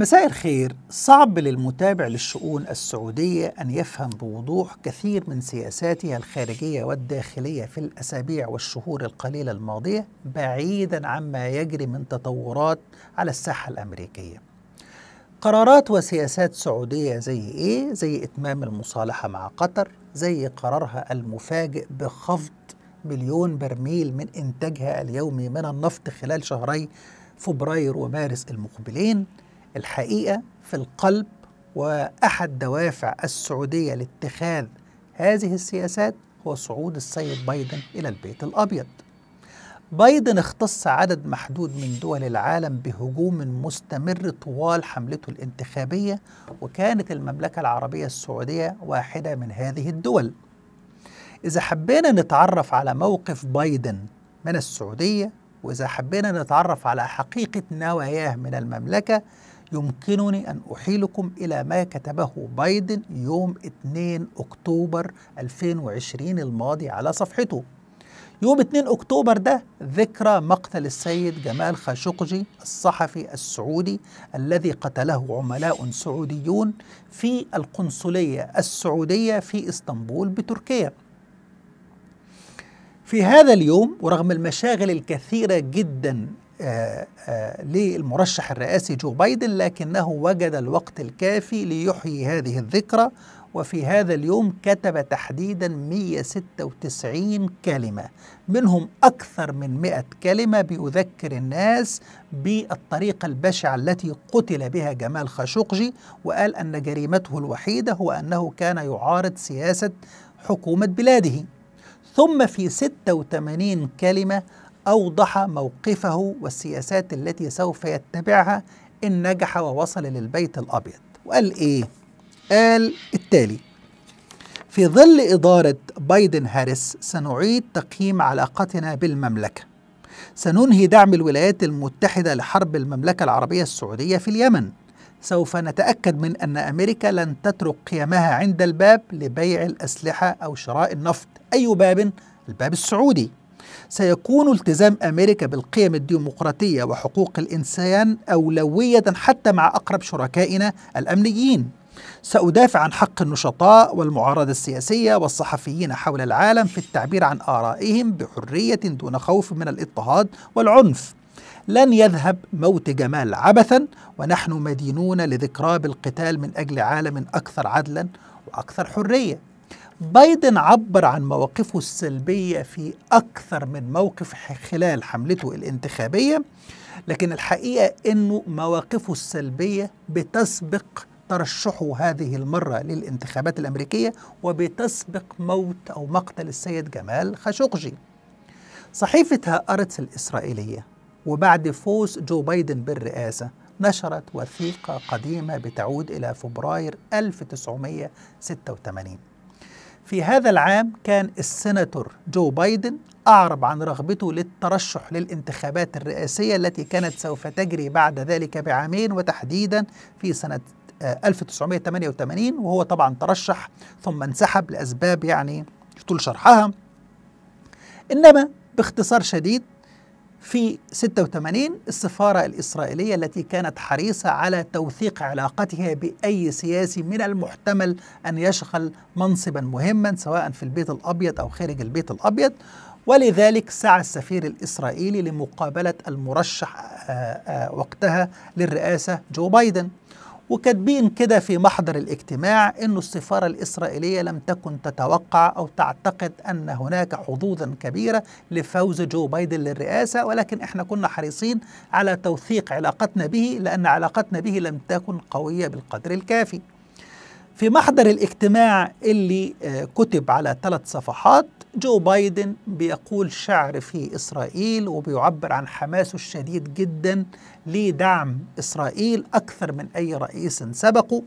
مساء الخير صعب للمتابع للشؤون السعودية أن يفهم بوضوح كثير من سياساتها الخارجية والداخلية في الأسابيع والشهور القليلة الماضية بعيدا عما يجري من تطورات على الساحة الأمريكية قرارات وسياسات سعودية زي إيه؟ زي إتمام المصالحة مع قطر زي قرارها المفاجئ بخفض مليون برميل من إنتاجها اليومي من النفط خلال شهري فبراير ومارس المقبلين الحقيقه في القلب واحد دوافع السعوديه لاتخاذ هذه السياسات هو صعود السيد بايدن الى البيت الابيض. بايدن اختص عدد محدود من دول العالم بهجوم مستمر طوال حملته الانتخابيه وكانت المملكه العربيه السعوديه واحده من هذه الدول. اذا حبينا نتعرف على موقف بايدن من السعوديه واذا حبينا نتعرف على حقيقه نواياه من المملكه يمكنني أن أحيلكم إلى ما كتبه بايدن يوم 2 أكتوبر 2020 الماضي على صفحته يوم 2 أكتوبر ده ذكرى مقتل السيد جمال خاشقجي الصحفي السعودي الذي قتله عملاء سعوديون في القنصلية السعودية في إسطنبول بتركيا في هذا اليوم ورغم المشاغل الكثيرة جدا آه، آه، للمرشح الرئاسي جو بايدن لكنه وجد الوقت الكافي ليحيي هذه الذكرى وفي هذا اليوم كتب تحديدا 196 كلمة منهم أكثر من 100 كلمة بيذكر الناس بالطريقة البشعة التي قتل بها جمال خاشقجي وقال أن جريمته الوحيدة هو أنه كان يعارض سياسة حكومة بلاده ثم في 86 كلمة أوضح موقفه والسياسات التي سوف يتبعها إن نجح ووصل للبيت الأبيض وقال إيه؟ قال التالي في ظل إدارة بايدن هاريس سنعيد تقييم علاقتنا بالمملكة سننهي دعم الولايات المتحدة لحرب المملكة العربية السعودية في اليمن سوف نتأكد من أن أمريكا لن تترك قيمها عند الباب لبيع الأسلحة أو شراء النفط أي باب؟ الباب السعودي سيكون التزام أمريكا بالقيم الديمقراطية وحقوق الإنسان أولوية حتى مع أقرب شركائنا الأمنيين سأدافع عن حق النشطاء والمعارضة السياسية والصحفيين حول العالم في التعبير عن آرائهم بحرية دون خوف من الاضطهاد والعنف لن يذهب موت جمال عبثا ونحن مدينون لذكراه بالقتال من أجل عالم أكثر عدلا وأكثر حرية بايدن عبر عن مواقفه السلبية في أكثر من موقف خلال حملته الانتخابية لكن الحقيقة أنه مواقفه السلبية بتسبق ترشحه هذه المرة للانتخابات الأمريكية وبتسبق موت أو مقتل السيد جمال خاشقجي صحيفة هآرتس الإسرائيلية وبعد فوز جو بايدن بالرئاسة نشرت وثيقة قديمة بتعود إلى فبراير 1986 في هذا العام كان السيناتور جو بايدن أعرب عن رغبته للترشح للانتخابات الرئاسية التي كانت سوف تجري بعد ذلك بعامين وتحديدا في سنة 1988 آه، وهو طبعا ترشح ثم انسحب لأسباب يعني طول شرحها إنما باختصار شديد في 86 السفارة الإسرائيلية التي كانت حريصة على توثيق علاقتها بأي سياسي من المحتمل أن يشغل منصبا مهما سواء في البيت الأبيض أو خارج البيت الأبيض ولذلك سعى السفير الإسرائيلي لمقابلة المرشح آه، آه، وقتها للرئاسة جو بايدن وكاتبين كده في محضر الاجتماع أن السفارة الإسرائيلية لم تكن تتوقع أو تعتقد أن هناك حظوظا كبيرة لفوز جو بايدن للرئاسة ولكن إحنا كنا حريصين على توثيق علاقتنا به لأن علاقتنا به لم تكن قوية بالقدر الكافي في محضر الاجتماع اللي آه، كتب على ثلاث صفحات جو بايدن بيقول شعر في إسرائيل وبيعبر عن حماسه الشديد جدا لدعم إسرائيل أكثر من أي رئيس سبقه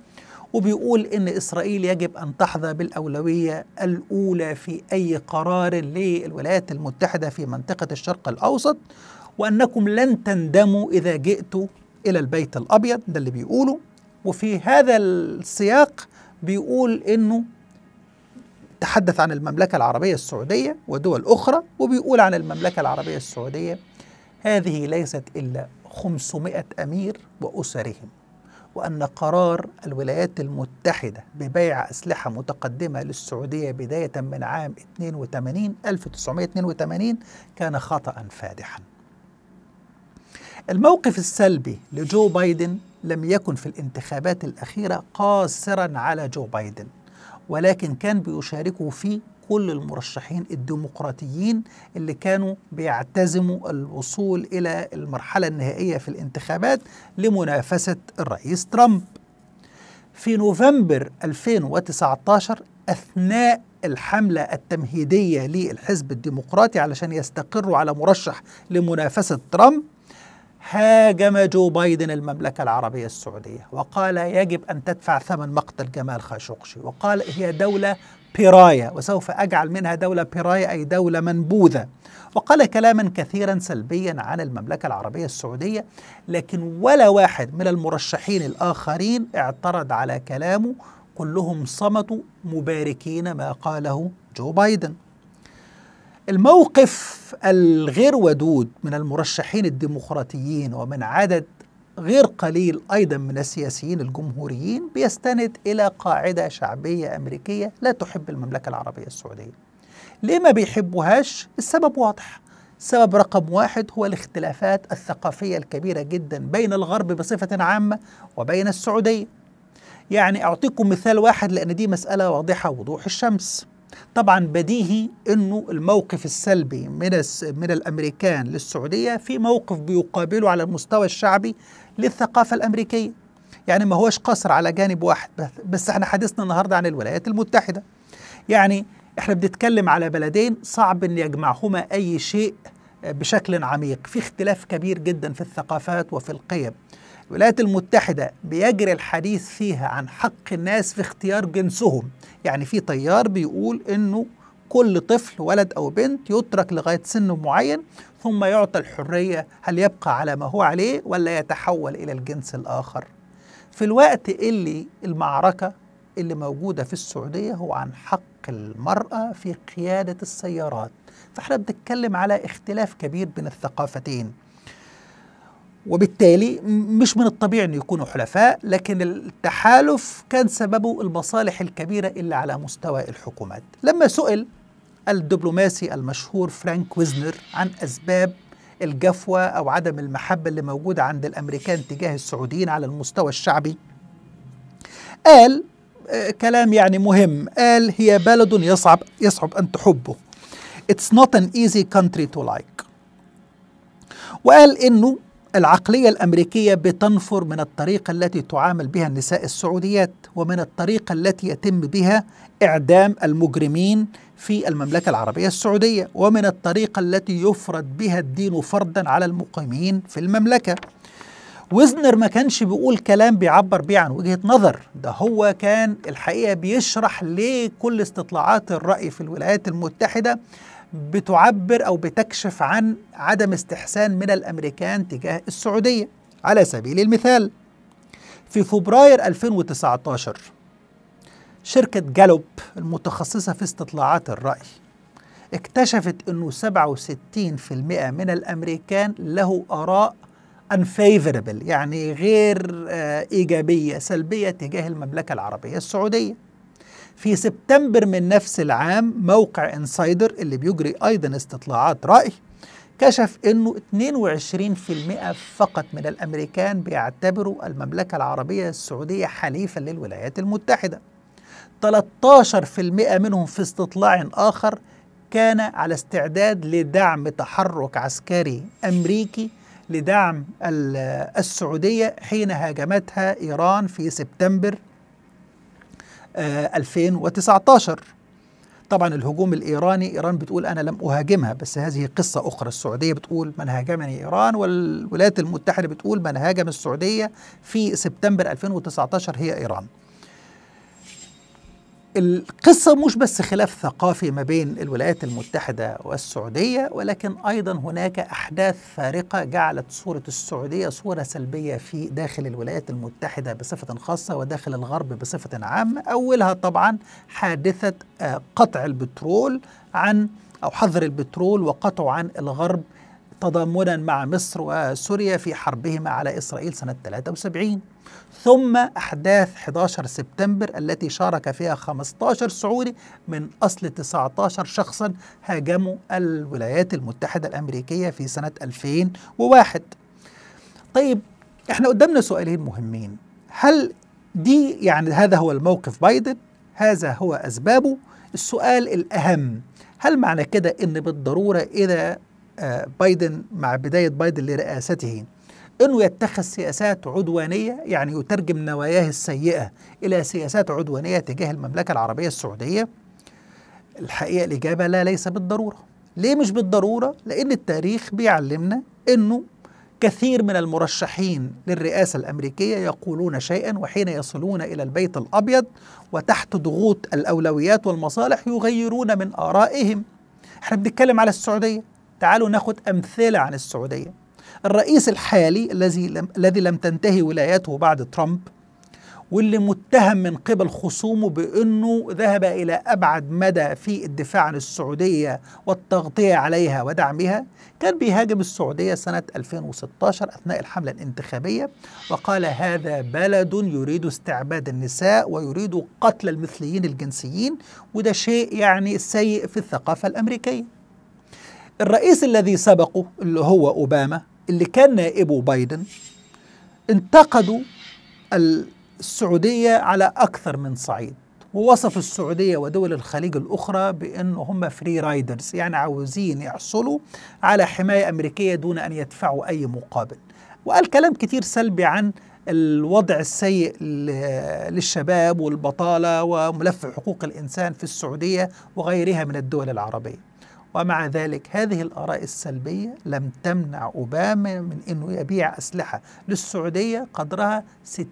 وبيقول إن إسرائيل يجب أن تحظى بالأولوية الأولى في أي قرار للولايات المتحدة في منطقة الشرق الأوسط وأنكم لن تندموا إذا جئتوا إلى البيت الأبيض ده اللي بيقوله وفي هذا السياق بيقول انه تحدث عن المملكة العربية السعودية ودول أخرى وبيقول عن المملكة العربية السعودية هذه ليست إلا 500 أمير وأسرهم وأن قرار الولايات المتحدة ببيع أسلحة متقدمة للسعودية بداية من عام 82 1982 كان خطأ فادحا الموقف السلبي لجو بايدن لم يكن في الانتخابات الأخيرة قاصرا على جو بايدن ولكن كان بيشاركه فيه كل المرشحين الديمقراطيين اللي كانوا بيعتزموا الوصول إلى المرحلة النهائية في الانتخابات لمنافسة الرئيس ترامب في نوفمبر 2019 أثناء الحملة التمهيدية للحزب الديمقراطي علشان يستقروا على مرشح لمنافسة ترامب هاجم جو بايدن المملكة العربية السعودية وقال يجب أن تدفع ثمن مقتل جمال خاشقشي وقال هي دولة براية وسوف أجعل منها دولة براية أي دولة منبوذة وقال كلاما كثيرا سلبيا عن المملكة العربية السعودية لكن ولا واحد من المرشحين الآخرين اعترض على كلامه كلهم صمتوا مباركين ما قاله جو بايدن الموقف الغير ودود من المرشحين الديمقراطيين ومن عدد غير قليل ايضا من السياسيين الجمهوريين بيستند الى قاعده شعبيه امريكيه لا تحب المملكه العربيه السعوديه. ليه ما بيحبوهاش؟ السبب واضح. سبب رقم واحد هو الاختلافات الثقافيه الكبيره جدا بين الغرب بصفه عامه وبين السعوديه. يعني اعطيكم مثال واحد لان دي مساله واضحه وضوح الشمس. طبعا بديهي انه الموقف السلبي من من الامريكان للسعوديه في موقف بيقابله على المستوى الشعبي للثقافه الامريكيه يعني ما هوش قصر على جانب واحد بس احنا حديثنا النهارده عن الولايات المتحده يعني احنا بنتكلم على بلدين صعب ان يجمعهما اي شيء بشكل عميق في اختلاف كبير جدا في الثقافات وفي القيم الولايات المتحدة بيجري الحديث فيها عن حق الناس في اختيار جنسهم يعني في تيار بيقول انه كل طفل ولد او بنت يترك لغايه سن معين ثم يعطى الحريه هل يبقى على ما هو عليه ولا يتحول الى الجنس الاخر في الوقت اللي المعركه اللي موجوده في السعوديه هو عن حق المراه في قياده السيارات فاحنا بنتكلم على اختلاف كبير بين الثقافتين وبالتالي مش من الطبيعي أن يكونوا حلفاء لكن التحالف كان سببه المصالح الكبيرة اللي على مستوى الحكومات لما سئل الدبلوماسي المشهور فرانك ويزنر عن أسباب الجفوة أو عدم المحبة اللي موجودة عند الأمريكان تجاه السعوديين على المستوى الشعبي قال آه، كلام يعني مهم قال هي بلد يصعب يصعب أن تحبه It's not an easy country to like وقال إنه العقلية الأمريكية بتنفر من الطريقة التي تعامل بها النساء السعوديات ومن الطريقة التي يتم بها إعدام المجرمين في المملكة العربية السعودية ومن الطريقة التي يفرض بها الدين فرضا على المقيمين في المملكة وزنر ما كانش بيقول كلام بيعبر بيه عن وجهة نظر ده هو كان الحقيقة بيشرح ليه كل استطلاعات الرأي في الولايات المتحدة بتعبر أو بتكشف عن عدم استحسان من الأمريكان تجاه السعودية على سبيل المثال في فبراير 2019 شركة جالوب المتخصصة في استطلاعات الرأي اكتشفت أنه 67% من الأمريكان له آراء unfavorable يعني غير آه، إيجابية سلبية تجاه المملكة العربية السعودية في سبتمبر من نفس العام موقع انسايدر اللي بيجري ايضا استطلاعات راي كشف انه 22% فقط من الامريكان بيعتبروا المملكه العربيه السعوديه حليفا للولايات المتحده 13% منهم في استطلاع اخر كان على استعداد لدعم تحرك عسكري امريكي لدعم السعوديه حين هاجمتها ايران في سبتمبر 2019 آه، طبعا الهجوم الايراني ايران بتقول انا لم اهاجمها بس هذه قصه اخرى السعوديه بتقول من هاجمني ايران والولايات المتحده بتقول من هاجم السعوديه في سبتمبر 2019 هي ايران القصة مش بس خلاف ثقافي ما بين الولايات المتحدة والسعودية ولكن أيضا هناك أحداث فارقة جعلت صورة السعودية صورة سلبية في داخل الولايات المتحدة بصفة خاصة وداخل الغرب بصفة عامة أولها طبعا حادثة آه، قطع البترول عن أو حظر البترول وقطعه عن الغرب تضامنا مع مصر وسوريا في حربهما على إسرائيل سنة 73 ثم أحداث 11 سبتمبر التي شارك فيها 15 سعودي من أصل 19 شخصا هاجموا الولايات المتحدة الأمريكية في سنة 2001 طيب احنا قدامنا سؤالين مهمين هل دي يعني هذا هو الموقف بايدن هذا هو أسبابه السؤال الأهم هل معنى كده أن بالضرورة إذا آه، بايدن مع بداية بايدن لرئاسته أنه يتخذ سياسات عدوانية يعني يترجم نواياه السيئة إلى سياسات عدوانية تجاه المملكة العربية السعودية الحقيقة الإجابة لا ليس بالضرورة ليه مش بالضرورة؟ لأن التاريخ بيعلمنا أنه كثير من المرشحين للرئاسة الأمريكية يقولون شيئا وحين يصلون إلى البيت الأبيض وتحت ضغوط الأولويات والمصالح يغيرون من آرائهم احنا بنتكلم على السعودية تعالوا ناخد أمثلة عن السعودية الرئيس الحالي الذي لم, الذي لم تنتهي ولايته بعد ترامب واللي متهم من قبل خصومه بانه ذهب الى ابعد مدى في الدفاع عن السعوديه والتغطيه عليها ودعمها، كان بيهاجم السعوديه سنه 2016 اثناء الحمله الانتخابيه وقال هذا بلد يريد استعباد النساء ويريد قتل المثليين الجنسيين وده شيء يعني سيء في الثقافه الامريكيه. الرئيس الذي سبقه اللي هو اوباما اللي كان نائبه بايدن انتقدوا السعودية على أكثر من صعيد ووصف السعودية ودول الخليج الأخرى بأن هم فري رايدرز يعني عاوزين يحصلوا على حماية أمريكية دون أن يدفعوا أي مقابل وقال كلام كتير سلبي عن الوضع السيء للشباب والبطالة وملف حقوق الإنسان في السعودية وغيرها من الدول العربية ومع ذلك هذه الآراء السلبية لم تمنع أوباما من أنه يبيع أسلحة للسعودية قدرها 60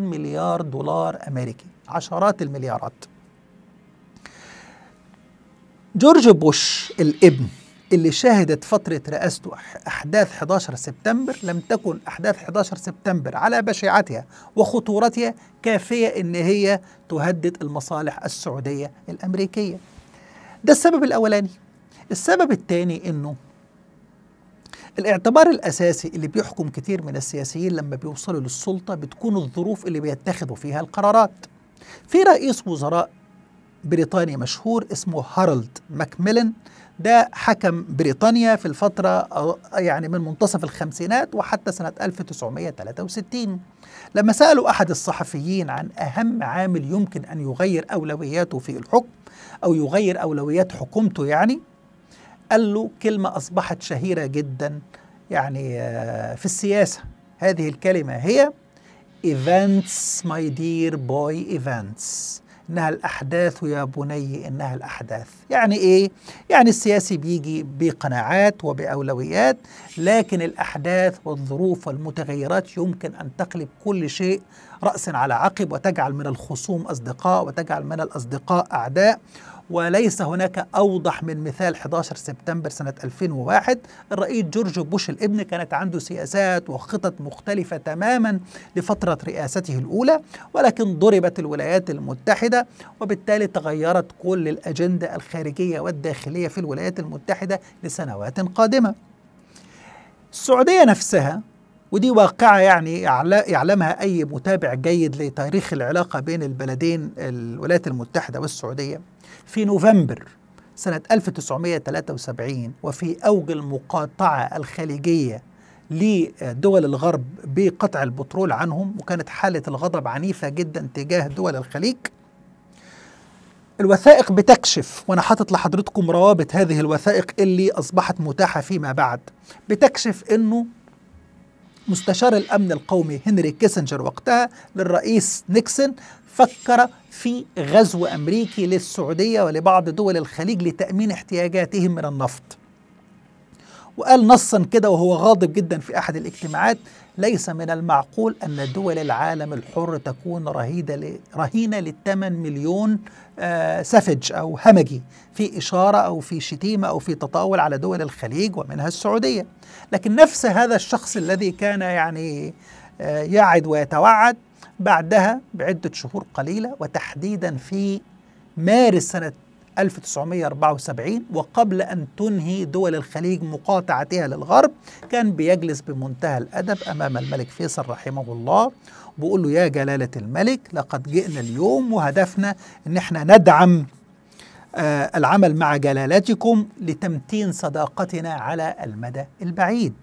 مليار دولار أمريكي عشرات المليارات جورج بوش الابن اللي شهدت فترة رئاسته أحداث 11 سبتمبر لم تكن أحداث 11 سبتمبر على بشاعتها وخطورتها كافية إن هي تهدد المصالح السعودية الأمريكية ده السبب الأولاني السبب الثاني انه الاعتبار الاساسي اللي بيحكم كثير من السياسيين لما بيوصلوا للسلطه بتكون الظروف اللي بيتخذوا فيها القرارات في رئيس وزراء بريطاني مشهور اسمه هارولد ماكميلن ده حكم بريطانيا في الفترة يعني من منتصف الخمسينات وحتى سنة 1963 لما سألوا أحد الصحفيين عن أهم عامل يمكن أن يغير أولوياته في الحكم أو يغير أولويات حكومته يعني قال له كلمة أصبحت شهيرة جدا يعني آه، في السياسة هذه الكلمة هي events my dear boy events إنها الأحداث يا بني إنها الأحداث يعني إيه؟ يعني السياسي بيجي بقناعات وبأولويات لكن الأحداث والظروف والمتغيرات يمكن أن تقلب كل شيء رأسا على عقب وتجعل من الخصوم أصدقاء وتجعل من الأصدقاء أعداء وليس هناك أوضح من مثال 11 سبتمبر سنة 2001 الرئيس جورج بوش الابن كانت عنده سياسات وخطط مختلفة تماما لفترة رئاسته الأولى ولكن ضربت الولايات المتحدة وبالتالي تغيرت كل الأجندة الخارجية والداخلية في الولايات المتحدة لسنوات قادمة السعودية نفسها ودي واقعة يعني يعلمها أي متابع جيد لتاريخ العلاقة بين البلدين الولايات المتحدة والسعودية في نوفمبر سنة 1973 وفي أوج المقاطعة الخليجية لدول الغرب بقطع البترول عنهم وكانت حالة الغضب عنيفة جدا تجاه دول الخليج الوثائق بتكشف وانا حاطط لحضرتكم روابط هذه الوثائق اللي اصبحت متاحه فيما بعد بتكشف انه مستشار الامن القومي هنري كيسنجر وقتها للرئيس نيكسون فكر في غزو أمريكي للسعودية ولبعض دول الخليج لتأمين احتياجاتهم من النفط وقال نصا كده وهو غاضب جدا في أحد الاجتماعات ليس من المعقول أن دول العالم الحر تكون رهينة للثمن مليون آه سفج أو همجي في إشارة أو في شتيمة أو في تطاول على دول الخليج ومنها السعودية لكن نفس هذا الشخص الذي كان يعني آه يعد ويتوعد بعدها بعدة شهور قليلة وتحديدا في مارس سنة 1974 وقبل أن تنهي دول الخليج مقاطعتها للغرب كان بيجلس بمنتهى الأدب أمام الملك فيصل رحمه الله بيقول له يا جلالة الملك لقد جئنا اليوم وهدفنا أن احنا ندعم آه العمل مع جلالتكم لتمتين صداقتنا على المدى البعيد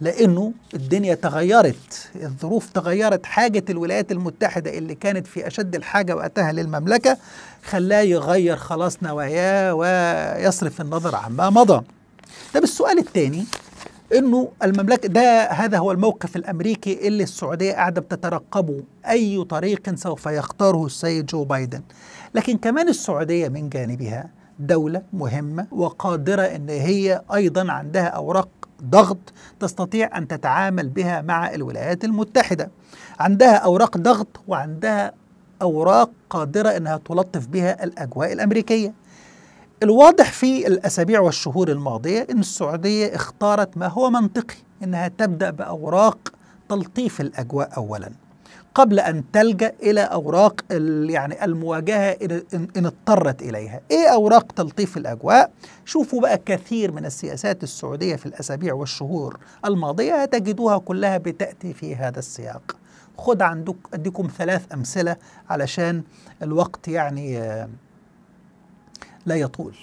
لانه الدنيا تغيرت الظروف تغيرت حاجه الولايات المتحده اللي كانت في اشد الحاجه وقتها للمملكه خلاه يغير خلاص نواياه ويصرف النظر عما مضى طب السؤال الثاني انه المملكه ده هذا هو الموقف الامريكي اللي السعوديه قاعده بتترقبه اي طريق سوف يختاره السيد جو بايدن لكن كمان السعوديه من جانبها دوله مهمه وقادره ان هي ايضا عندها اوراق ضغط تستطيع أن تتعامل بها مع الولايات المتحدة عندها أوراق ضغط وعندها أوراق قادرة أنها تلطف بها الأجواء الأمريكية الواضح في الأسابيع والشهور الماضية أن السعودية اختارت ما هو منطقي أنها تبدأ بأوراق تلطيف الأجواء أولاً قبل أن تلجأ إلى أوراق يعني المواجهة إن اضطرت إليها إيه أوراق تلطيف الأجواء؟ شوفوا بقى كثير من السياسات السعودية في الأسابيع والشهور الماضية تجدوها كلها بتأتي في هذا السياق خد عندك أديكم ثلاث أمثلة علشان الوقت يعني آه، لا يطول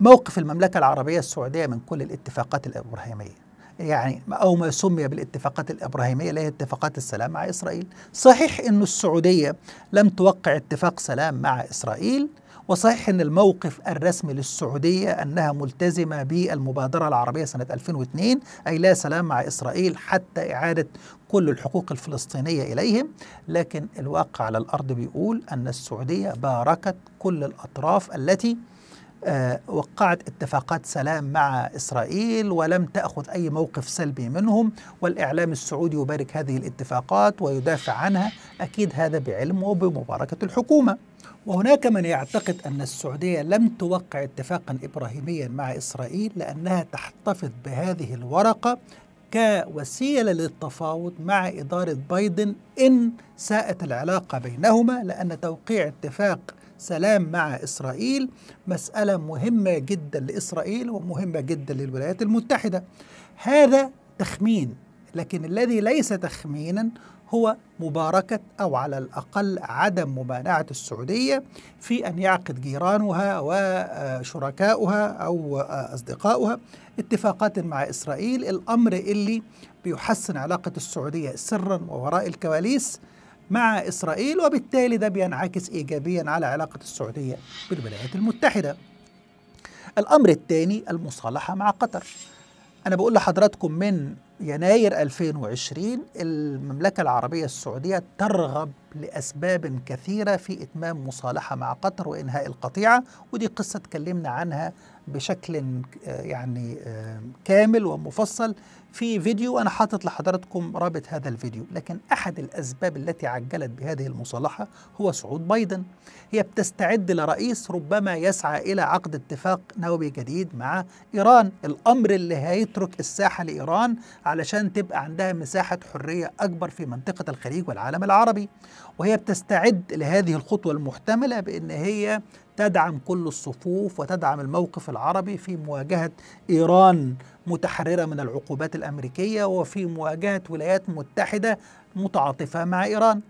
موقف المملكة العربية السعودية من كل الاتفاقات الإبراهيمية يعني او ما سمي بالاتفاقات الابراهيميه اللي هي اتفاقات السلام مع اسرائيل. صحيح انه السعوديه لم توقع اتفاق سلام مع اسرائيل وصحيح ان الموقف الرسمي للسعوديه انها ملتزمه بالمبادره العربيه سنه 2002 اي لا سلام مع اسرائيل حتى اعاده كل الحقوق الفلسطينيه اليهم، لكن الواقع على الارض بيقول ان السعوديه باركت كل الاطراف التي آه، وقعت اتفاقات سلام مع إسرائيل ولم تأخذ أي موقف سلبي منهم والإعلام السعودي يبارك هذه الاتفاقات ويدافع عنها أكيد هذا بعلم وبمباركة الحكومة وهناك من يعتقد أن السعودية لم توقع اتفاقا إبراهيميا مع إسرائيل لأنها تحتفظ بهذه الورقة كوسيلة للتفاوض مع إدارة بايدن إن ساءت العلاقة بينهما لأن توقيع اتفاق سلام مع إسرائيل مسألة مهمة جدا لإسرائيل ومهمة جدا للولايات المتحدة هذا تخمين لكن الذي ليس تخمينا هو مباركة أو على الأقل عدم ممانعة السعودية في أن يعقد جيرانها وشركاؤها أو أصدقاؤها اتفاقات مع إسرائيل الأمر اللي بيحسن علاقة السعودية سرا ووراء الكواليس مع إسرائيل وبالتالي ده بينعكس إيجابيا على علاقة السعودية بالولايات المتحدة الأمر الثاني المصالحة مع قطر أنا بقول لحضراتكم من يناير 2020 المملكة العربية السعودية ترغب لأسباب كثيرة في إتمام مصالحة مع قطر وإنهاء القطيعة ودي قصة تكلمنا عنها بشكل آه، يعني آه، كامل ومفصل في فيديو أنا حاطط لحضراتكم رابط هذا الفيديو لكن أحد الأسباب التي عجلت بهذه المصالحة هو صعود بايدن هي بتستعد لرئيس ربما يسعى إلى عقد اتفاق نووي جديد مع إيران الأمر اللي هيترك الساحة لإيران علشان تبقى عندها مساحة حرية أكبر في منطقة الخليج والعالم العربي وهي بتستعد لهذه الخطوة المحتملة بأن هي تدعم كل الصفوف وتدعم الموقف العربي في مواجهة إيران متحررة من العقوبات الأمريكية وفي مواجهة ولايات متحدة متعاطفة مع إيران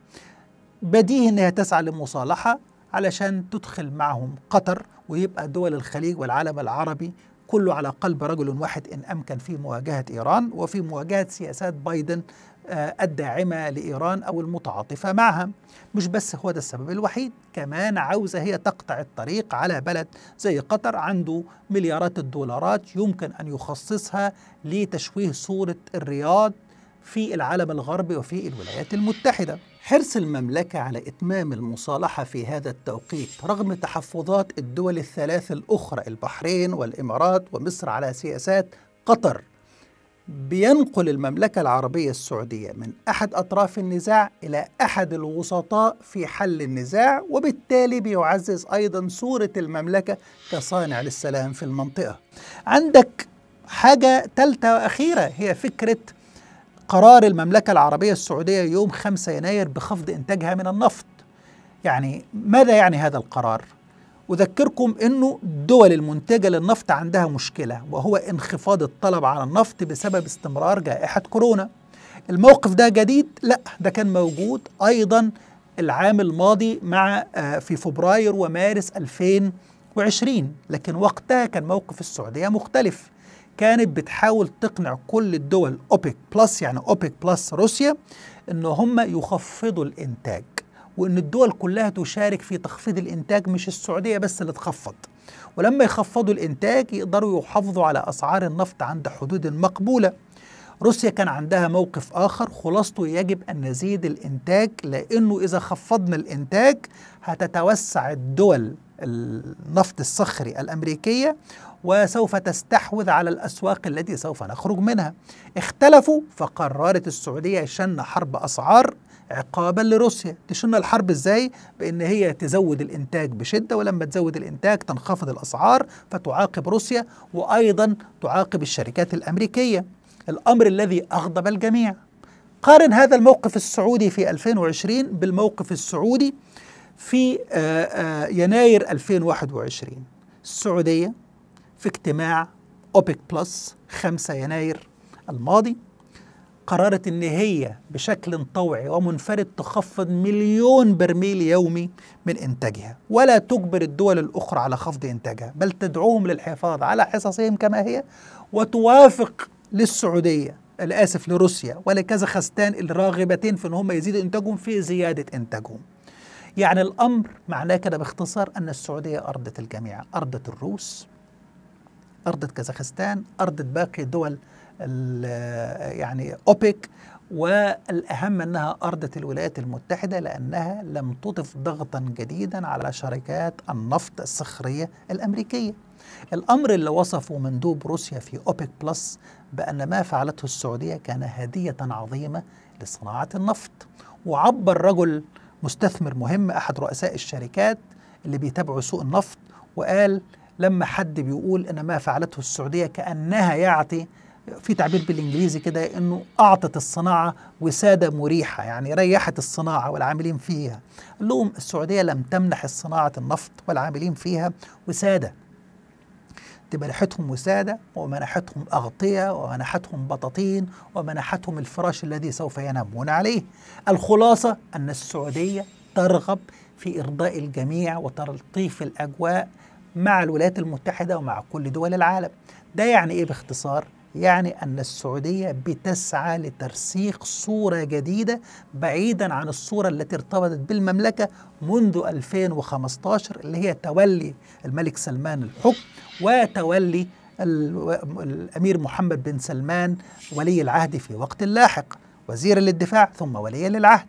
بديهي أنها تسعى لمصالحة علشان تدخل معهم قطر ويبقى دول الخليج والعالم العربي كله على قلب رجل واحد إن أمكن في مواجهة إيران وفي مواجهة سياسات بايدن آه، الداعمة لإيران أو المتعاطفة معها مش بس هو ده السبب الوحيد كمان عاوزة هي تقطع الطريق على بلد زي قطر عنده مليارات الدولارات يمكن أن يخصصها لتشويه صورة الرياض في العالم الغربي وفي الولايات المتحدة حرص المملكة على إتمام المصالحة في هذا التوقيت رغم تحفظات الدول الثلاث الأخرى البحرين والإمارات ومصر على سياسات قطر بينقل المملكة العربية السعودية من أحد أطراف النزاع إلى أحد الوسطاء في حل النزاع وبالتالي بيعزز أيضا صورة المملكة كصانع للسلام في المنطقة عندك حاجة ثالثة وأخيرة هي فكرة قرار المملكة العربية السعودية يوم 5 يناير بخفض إنتاجها من النفط يعني ماذا يعني هذا القرار؟ أذكركم أنه الدول المنتجة للنفط عندها مشكلة وهو انخفاض الطلب على النفط بسبب استمرار جائحة كورونا الموقف ده جديد؟ لا ده كان موجود أيضا العام الماضي مع آه، في فبراير ومارس 2020 لكن وقتها كان موقف السعودية مختلف كانت بتحاول تقنع كل الدول أوبك بلس يعني أوبك بلس روسيا أن هم يخفضوا الإنتاج وان الدول كلها تشارك في تخفيض الانتاج مش السعوديه بس اللي تخفض ولما يخفضوا الانتاج يقدروا يحافظوا على اسعار النفط عند حدود مقبوله روسيا كان عندها موقف آخر خلاصته يجب أن نزيد الإنتاج لأنه إذا خفضنا الإنتاج هتتوسع الدول النفط الصخري الأمريكية وسوف تستحوذ على الأسواق التي سوف نخرج منها اختلفوا فقررت السعودية شن حرب أسعار عقابا لروسيا تشن الحرب ازاي بان هي تزود الانتاج بشده ولما تزود الانتاج تنخفض الاسعار فتعاقب روسيا وايضا تعاقب الشركات الامريكيه الامر الذي اغضب الجميع قارن هذا الموقف السعودي في 2020 بالموقف السعودي في آه، آه، يناير 2021 السعوديه في اجتماع اوبك بلس 5 يناير الماضي قررت ان هي بشكل طوعي ومنفرد تخفض مليون برميل يومي من انتاجها ولا تجبر الدول الاخرى على خفض انتاجها بل تدعوهم للحفاظ على حصصهم كما هي وتوافق للسعوديه الاسف لروسيا ولكازاخستان الراغبتين في ان هم يزيدوا انتاجهم في زياده انتاجهم يعني الامر معناه كده باختصار ان السعوديه ارضت الجميع ارضت الروس ارضت كازاخستان ارضت باقي دول يعني أوبك والأهم أنها أرضت الولايات المتحدة لأنها لم تضف ضغطا جديدا على شركات النفط الصخرية الأمريكية الأمر اللي وصفه مندوب روسيا في أوبك بلس بأن ما فعلته السعودية كان هدية عظيمة لصناعة النفط وعبر رجل مستثمر مهم أحد رؤساء الشركات اللي بيتابعوا سوق النفط وقال لما حد بيقول أن ما فعلته السعودية كأنها يعطي في تعبير بالانجليزي كده انه اعطت الصناعه وساده مريحه يعني ريحت الصناعه والعاملين فيها قال لهم السعوديه لم تمنح الصناعه النفط والعاملين فيها وساده دي منحتهم وسادة ومنحتهم أغطية ومنحتهم بطاطين ومنحتهم الفراش الذي سوف ينامون عليه الخلاصة أن السعودية ترغب في إرضاء الجميع وتلطيف الأجواء مع الولايات المتحدة ومع كل دول العالم ده يعني إيه باختصار؟ يعني أن السعودية بتسعى لترسيخ صورة جديدة بعيدا عن الصورة التي ارتبطت بالمملكة منذ 2015 اللي هي تولي الملك سلمان الحكم وتولي الأمير محمد بن سلمان ولي العهد في وقت لاحق وزير للدفاع ثم ولي للعهد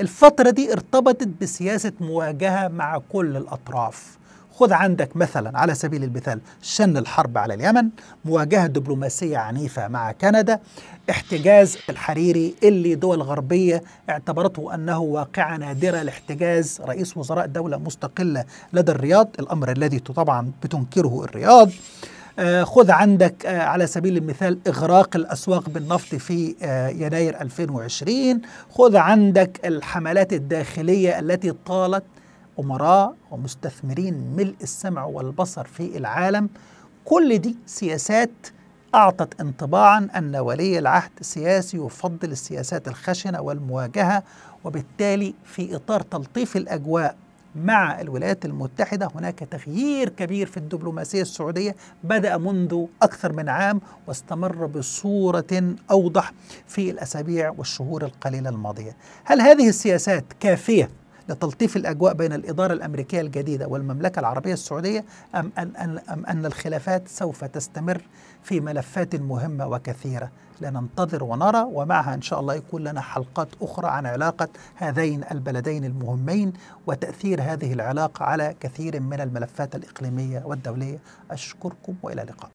الفترة دي ارتبطت بسياسة مواجهة مع كل الأطراف خذ عندك مثلا على سبيل المثال شن الحرب على اليمن مواجهة دبلوماسية عنيفة مع كندا احتجاز الحريري اللي دول غربية اعتبرته أنه واقعة نادرة لاحتجاز رئيس وزراء دولة مستقلة لدى الرياض الأمر الذي طبعا بتنكره الرياض آه، خذ عندك آه، على سبيل المثال إغراق الأسواق بالنفط في آه، يناير 2020 خذ عندك الحملات الداخلية التي طالت أمراء ومستثمرين ملء السمع والبصر في العالم كل دي سياسات أعطت انطباعا أن ولي العهد سياسي يفضل السياسات الخشنة والمواجهة وبالتالي في إطار تلطيف الأجواء مع الولايات المتحدة هناك تغيير كبير في الدبلوماسية السعودية بدأ منذ أكثر من عام واستمر بصورة أوضح في الأسابيع والشهور القليلة الماضية هل هذه السياسات كافية لتلطيف الأجواء بين الإدارة الأمريكية الجديدة والمملكة العربية السعودية أم أن, أن, أم أن الخلافات سوف تستمر في ملفات مهمة وكثيرة لننتظر ونرى ومعها إن شاء الله يكون لنا حلقات أخرى عن علاقة هذين البلدين المهمين وتأثير هذه العلاقة على كثير من الملفات الإقليمية والدولية أشكركم وإلى اللقاء